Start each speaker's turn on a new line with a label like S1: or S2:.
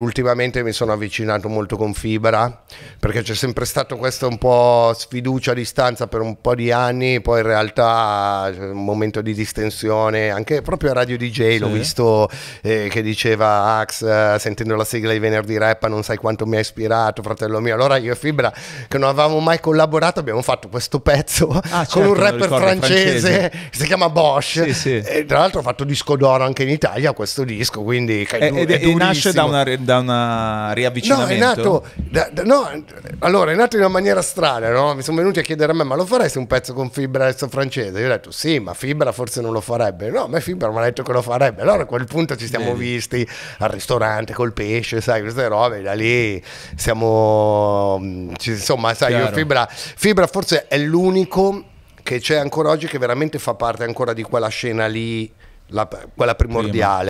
S1: Ultimamente mi sono avvicinato molto con Fibra perché c'è sempre stato questo un po' sfiducia a distanza per un po' di anni, poi in realtà c'è un momento di distensione, anche proprio a Radio DJ sì. l'ho visto eh, che diceva Ax eh, sentendo la sigla di venerdì rap non sai quanto mi ha ispirato fratello mio, allora io e Fibra che non avevamo mai collaborato abbiamo fatto questo pezzo ah, certo, con un rapper francese, francese, si chiama Bosch sì, sì. e tra l'altro ho fatto disco d'oro anche in Italia questo disco, quindi è, è, è, è nasce da una da un riavvicinamento? No, è nato,
S2: da, da, no,
S1: allora, è nato in una maniera strana, no? Mi sono venuti a chiedere a me, ma lo faresti un pezzo con Fibra adesso francese? Io ho detto, sì, ma Fibra forse non lo farebbe. No, ma Fibra mi ha detto che lo farebbe. Allora a quel punto ci siamo Vedi. visti al ristorante col pesce, sai, queste robe, da lì siamo... Mm, insomma, sai, io, Fibra, Fibra forse è l'unico che c'è ancora oggi che veramente fa parte ancora di quella scena lì, la, quella primordiale. Prima.